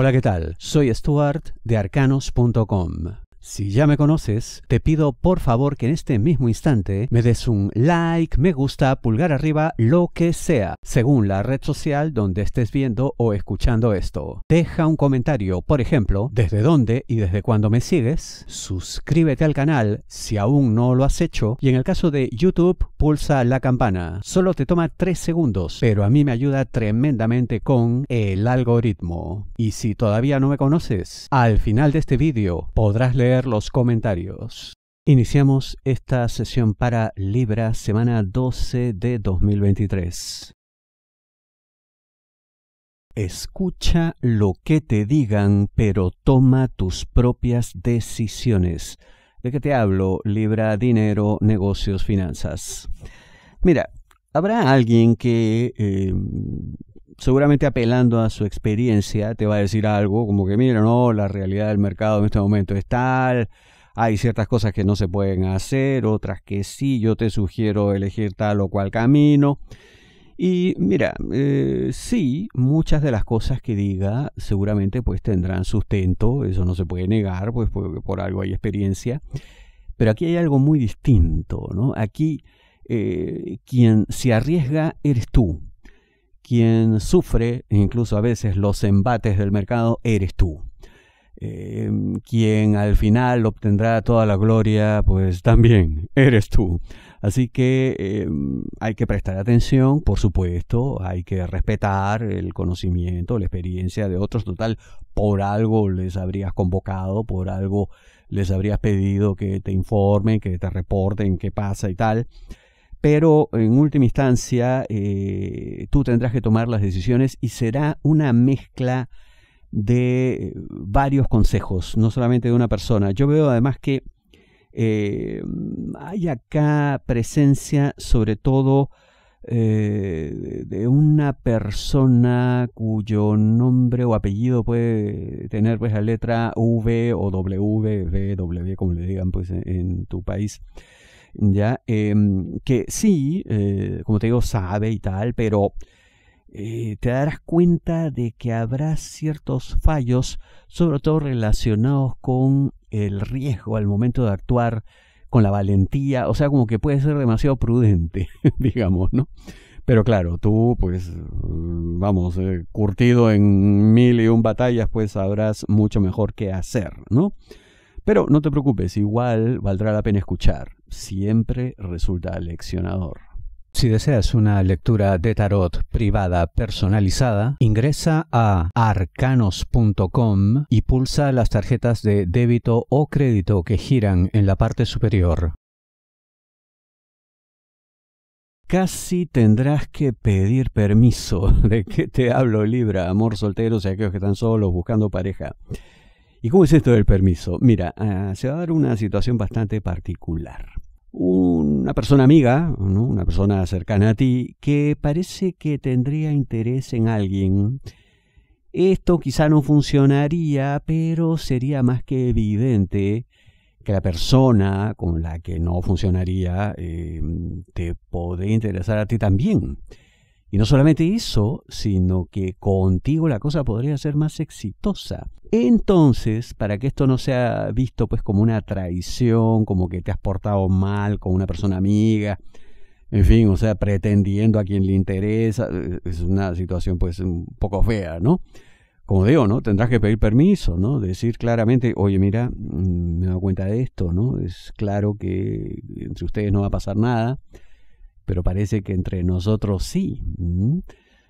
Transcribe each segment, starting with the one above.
Hola, ¿qué tal? Soy Stuart de arcanos.com. Si ya me conoces, te pido por favor que en este mismo instante me des un like, me gusta, pulgar arriba, lo que sea, según la red social donde estés viendo o escuchando esto. Deja un comentario, por ejemplo, desde dónde y desde cuándo me sigues. Suscríbete al canal si aún no lo has hecho. Y en el caso de YouTube, pulsa la campana. Solo te toma 3 segundos, pero a mí me ayuda tremendamente con el algoritmo. Y si todavía no me conoces, al final de este vídeo podrás leer los comentarios. Iniciamos esta sesión para Libra, semana 12 de 2023. Escucha lo que te digan, pero toma tus propias decisiones. ¿De qué te hablo? Libra, dinero, negocios, finanzas. Mira, habrá alguien que eh, seguramente apelando a su experiencia, te va a decir algo como que, mira, no, la realidad del mercado en este momento es tal, hay ciertas cosas que no se pueden hacer, otras que sí, yo te sugiero elegir tal o cual camino. Y mira, eh, sí, muchas de las cosas que diga seguramente pues tendrán sustento, eso no se puede negar, pues porque por algo hay experiencia. Pero aquí hay algo muy distinto, ¿no? Aquí eh, quien se arriesga eres tú, quien sufre incluso a veces los embates del mercado eres tú. Eh, quien al final obtendrá toda la gloria, pues también eres tú. Así que eh, hay que prestar atención, por supuesto, hay que respetar el conocimiento, la experiencia de otros. Total, por algo les habrías convocado, por algo les habrías pedido que te informen, que te reporten qué pasa y tal pero en última instancia eh, tú tendrás que tomar las decisiones y será una mezcla de eh, varios consejos, no solamente de una persona. Yo veo además que eh, hay acá presencia sobre todo de una persona cuyo nombre o apellido puede tener pues la letra V o W, V, W, como le digan pues, en tu país. ¿ya? Em, que sí, eh, como te digo, sabe y tal, pero eh, te darás cuenta de que habrá ciertos fallos, sobre todo relacionados con el riesgo al momento de actuar, con la valentía, o sea, como que puede ser demasiado prudente, digamos, ¿no? Pero claro, tú, pues, vamos, eh, curtido en mil y un batallas, pues sabrás mucho mejor qué hacer, ¿no? Pero no te preocupes, igual valdrá la pena escuchar. Siempre resulta leccionador. Si deseas una lectura de tarot privada personalizada, ingresa a arcanos.com y pulsa las tarjetas de débito o crédito que giran en la parte superior. Casi tendrás que pedir permiso. ¿De que te hablo, Libra? Amor solteros y aquellos que están solos buscando pareja. ¿Y cómo es esto del permiso? Mira, ah, se va a dar una situación bastante particular. Una persona amiga, una persona cercana a ti, que parece que tendría interés en alguien. Esto quizá no funcionaría, pero sería más que evidente que la persona con la que no funcionaría eh, te podría interesar a ti también. Y no solamente eso, sino que contigo la cosa podría ser más exitosa. Entonces, para que esto no sea visto pues como una traición, como que te has portado mal con una persona amiga, en fin, o sea, pretendiendo a quien le interesa, eh, es una situación pues un poco fea, ¿no? Como digo, ¿no? Tendrás que pedir permiso, ¿no? Decir claramente, oye, mira, mm, me he dado cuenta de esto, ¿no? Es claro que entre ustedes no va a pasar nada pero parece que entre nosotros sí.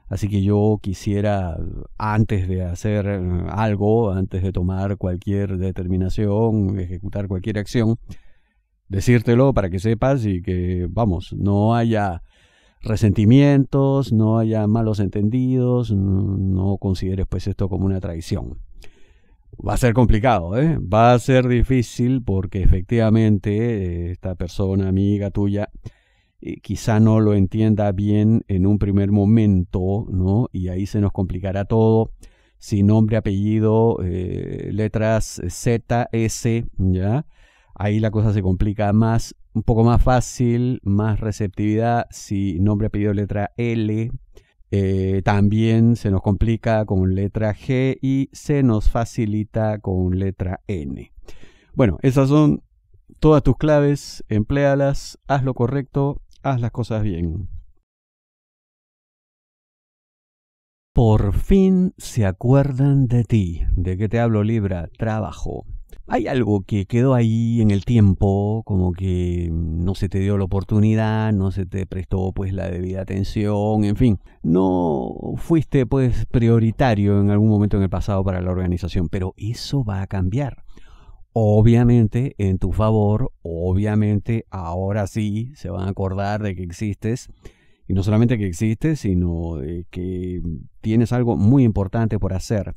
Así que yo quisiera, antes de hacer eh, algo, antes de tomar cualquier determinación, ejecutar cualquier acción, decírtelo para que sepas y que, vamos, no haya resentimientos, no haya malos entendidos, no consideres pues esto como una traición. Va a ser complicado, ¿eh? va a ser difícil porque efectivamente eh, esta persona amiga tuya eh, quizá no lo entienda bien en un primer momento, ¿no? Y ahí se nos complicará todo. Si nombre, apellido, eh, letras eh, Z, S, ¿ya? Ahí la cosa se complica más, un poco más fácil, más receptividad. Si nombre, apellido, letra L, también se nos complica con letra G y se nos facilita con letra N. Bueno, esas son todas tus claves, empléalas, haz lo correcto haz las cosas bien. Por fin se acuerdan de ti. ¿De qué te hablo, Libra? Trabajo. Hay algo que quedó ahí en el tiempo, como que no se te dio la oportunidad, no se te prestó pues la debida atención, en fin, no fuiste pues prioritario en algún momento en el pasado para la organización, pero eso va a cambiar obviamente en tu favor, obviamente ahora sí se van a acordar de que existes. Y no solamente que existes, sino que tienes algo muy importante por hacer.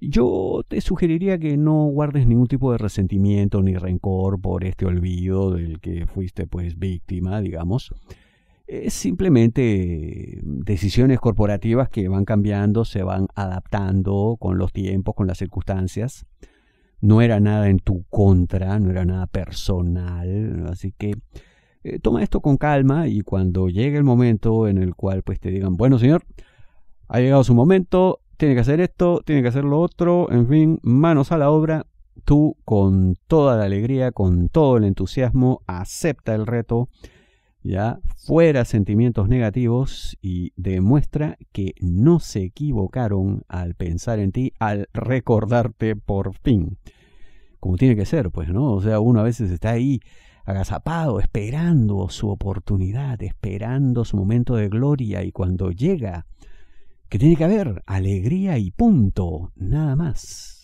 Yo te sugeriría que no guardes ningún tipo de resentimiento ni rencor por este olvido del que fuiste pues víctima, digamos. Es simplemente decisiones corporativas que van cambiando, se van adaptando con los tiempos, con las circunstancias no era nada en tu contra, no era nada personal, así que eh, toma esto con calma y cuando llegue el momento en el cual pues te digan, bueno señor, ha llegado su momento, tiene que hacer esto, tiene que hacer lo otro, en fin, manos a la obra, tú con toda la alegría, con todo el entusiasmo, acepta el reto ya fuera sentimientos negativos y demuestra que no se equivocaron al pensar en ti, al recordarte por fin. Como tiene que ser, pues, ¿no? O sea, uno a veces está ahí agazapado, esperando su oportunidad, esperando su momento de gloria y cuando llega, que tiene que haber alegría y punto, nada más.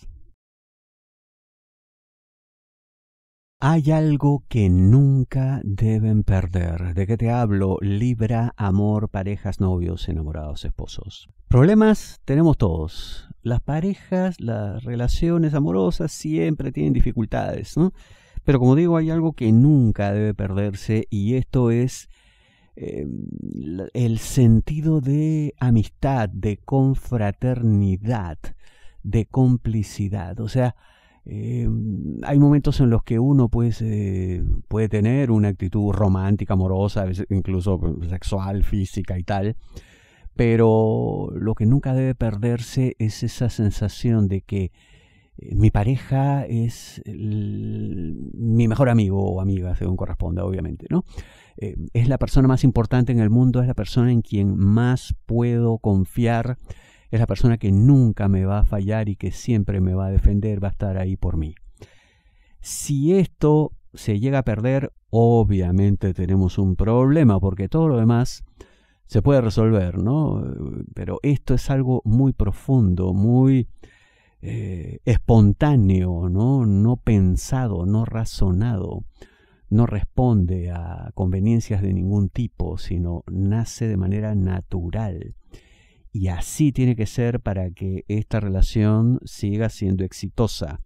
Hay algo que nunca deben perder. ¿De qué te hablo? Libra, amor, parejas, novios, enamorados, esposos. Problemas tenemos todos. Las parejas, las relaciones amorosas siempre tienen dificultades, ¿no? Pero como digo, hay algo que nunca debe perderse y esto es em, el sentido de amistad, de confraternidad, de complicidad. O sea, eh, hay momentos en los que uno pues, eh, puede tener una actitud romántica, amorosa, incluso sexual, física y tal, pero lo que nunca debe perderse es esa sensación de que eh, mi pareja es mi mejor amigo o amiga, según corresponda, obviamente, ¿no? es la persona más importante en el mundo, es la persona en quien más puedo confiar, es la persona que nunca me va a fallar y que siempre me va a defender, va a estar ahí por mí. Si esto se llega a perder, obviamente tenemos un problema, porque todo lo demás se puede resolver, ¿no? Pero esto es algo muy profundo, muy eh, espontáneo, ¿no? No pensado, no razonado. No responde a conveniencias de ningún tipo, sino nace de manera natural y así tiene que ser para que esta relación siga siendo exitosa.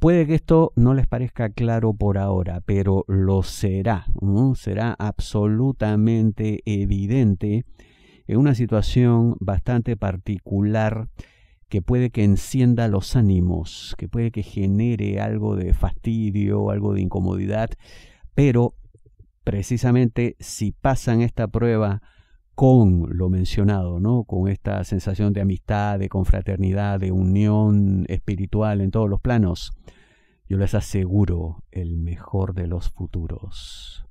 Puede que esto no les parezca claro por ahora, pero lo será, será absolutamente evidente en una situación bastante particular que puede que encienda los ánimos, que puede que genere algo de fastidio, algo de incomodidad, pero precisamente si pasan esta prueba con lo mencionado, ¿no? Con esta sensación de amistad, de confraternidad, de unión espiritual en todos los planos. Yo les aseguro el mejor de los futuros.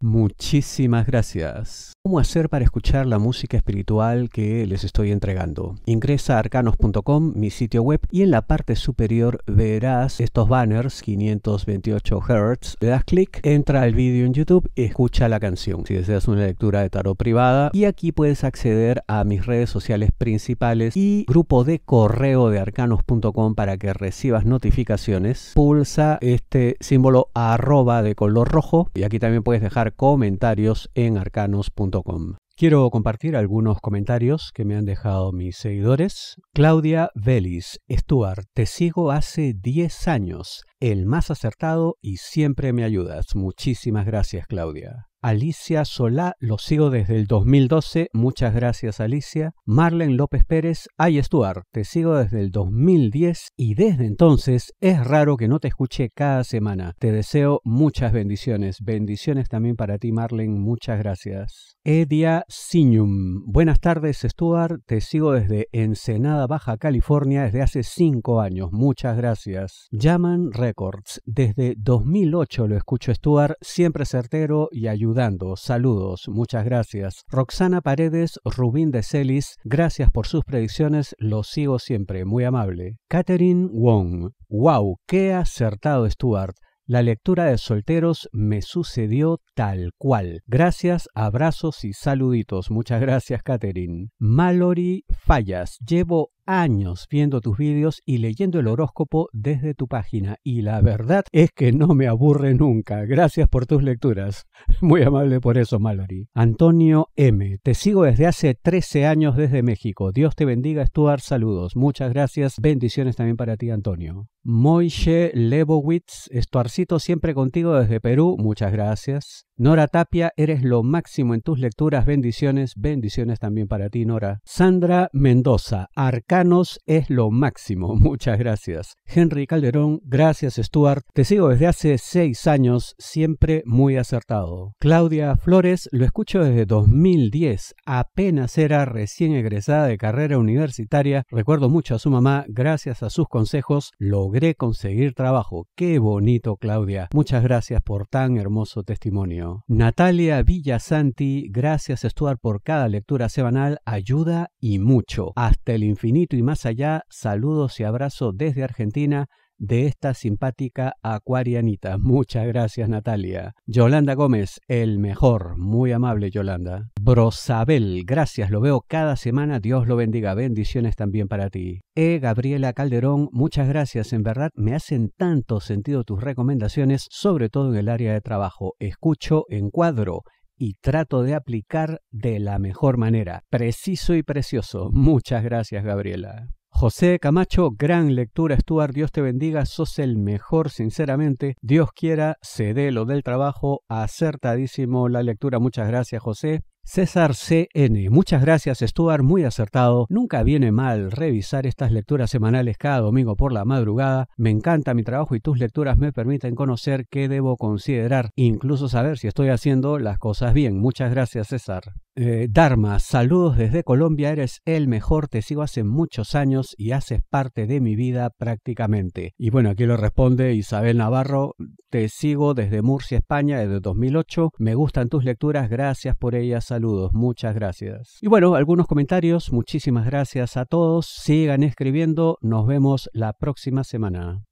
Muchísimas gracias. ¿Cómo hacer para escuchar la música espiritual que les estoy entregando? Ingresa a arcanos.com, mi sitio web, y en la parte superior verás estos banners 528 Hz. Le das clic, entra al vídeo en YouTube y escucha la canción. Si deseas una lectura de tarot privada, y aquí puedes acceder a mis redes sociales principales y grupo de correo de arcanos.com para que recibas notificaciones. Pulsa este símbolo arroba de color rojo y aquí también puedes dejar comentarios en arcanos.com. Quiero compartir algunos comentarios que me han dejado mis seguidores. Claudia Velis, Stuart, te sigo hace 10 años, el más acertado y siempre me ayudas. Muchísimas gracias, Claudia. Alicia Solá, lo sigo desde el 2012, muchas gracias Alicia. Marlen López Pérez, ay Stuart, te sigo desde el 2010 y desde entonces es raro que no te escuche cada semana. Te deseo muchas bendiciones. Bendiciones también para ti Marlen, muchas gracias. Edia Signum, buenas tardes Stuart, te sigo desde Ensenada, Baja California desde hace 5 años, muchas gracias. Yaman Records, desde 2008 lo escucho Stuart, siempre certero y ayudante Saludos, muchas gracias. Roxana Paredes, Rubín de Celis, gracias por sus predicciones, lo sigo siempre, muy amable. Catherine Wong, wow, qué acertado Stuart. La lectura de solteros me sucedió tal cual. Gracias, abrazos y saluditos. Muchas gracias, Catherine. Mallory Fallas. Llevo años viendo tus vídeos y leyendo el horóscopo desde tu página y la verdad es que no me aburre nunca. Gracias por tus lecturas. Muy amable por eso, Mallory. Antonio M. Te sigo desde hace 13 años desde México. Dios te bendiga, Stuart. Saludos. Muchas gracias. Bendiciones también para ti, Antonio. Moishe Lebowitz, Estuarcito siempre contigo desde Perú, muchas gracias. Nora Tapia, eres lo máximo en tus lecturas. Bendiciones, bendiciones también para ti, Nora. Sandra Mendoza, Arcanos es lo máximo. Muchas gracias. Henry Calderón, gracias, Stuart. Te sigo desde hace seis años, siempre muy acertado. Claudia Flores, lo escucho desde 2010. Apenas era recién egresada de carrera universitaria. Recuerdo mucho a su mamá. Gracias a sus consejos, logré conseguir trabajo. Qué bonito, Claudia. Muchas gracias por tan hermoso testimonio. Natalia Villasanti, gracias Stuart por cada lectura semanal, ayuda y mucho. Hasta el infinito y más allá, saludos y abrazo desde Argentina de esta simpática acuarianita. Muchas gracias, Natalia. Yolanda Gómez, el mejor. Muy amable, Yolanda. Brosabel, gracias, lo veo cada semana. Dios lo bendiga. Bendiciones también para ti. E. Gabriela Calderón, muchas gracias. En verdad, me hacen tanto sentido tus recomendaciones, sobre todo en el área de trabajo. Escucho, encuadro y trato de aplicar de la mejor manera. Preciso y precioso. Muchas gracias, Gabriela. José Camacho, gran lectura, Stuart, Dios te bendiga, sos el mejor, sinceramente. Dios quiera, se dé lo del trabajo, acertadísimo la lectura. Muchas gracias, José. César CN, muchas gracias Stuart, muy acertado. Nunca viene mal revisar estas lecturas semanales cada domingo por la madrugada. Me encanta mi trabajo y tus lecturas me permiten conocer qué debo considerar, incluso saber si estoy haciendo las cosas bien. Muchas gracias César. Eh, Dharma, saludos desde Colombia, eres el mejor, te sigo hace muchos años y haces parte de mi vida prácticamente. Y bueno, aquí lo responde Isabel Navarro, te sigo desde Murcia, España, desde 2008, me gustan tus lecturas, gracias por ellas saludos, muchas gracias. Y bueno, algunos comentarios, muchísimas gracias a todos, sigan escribiendo, nos vemos la próxima semana.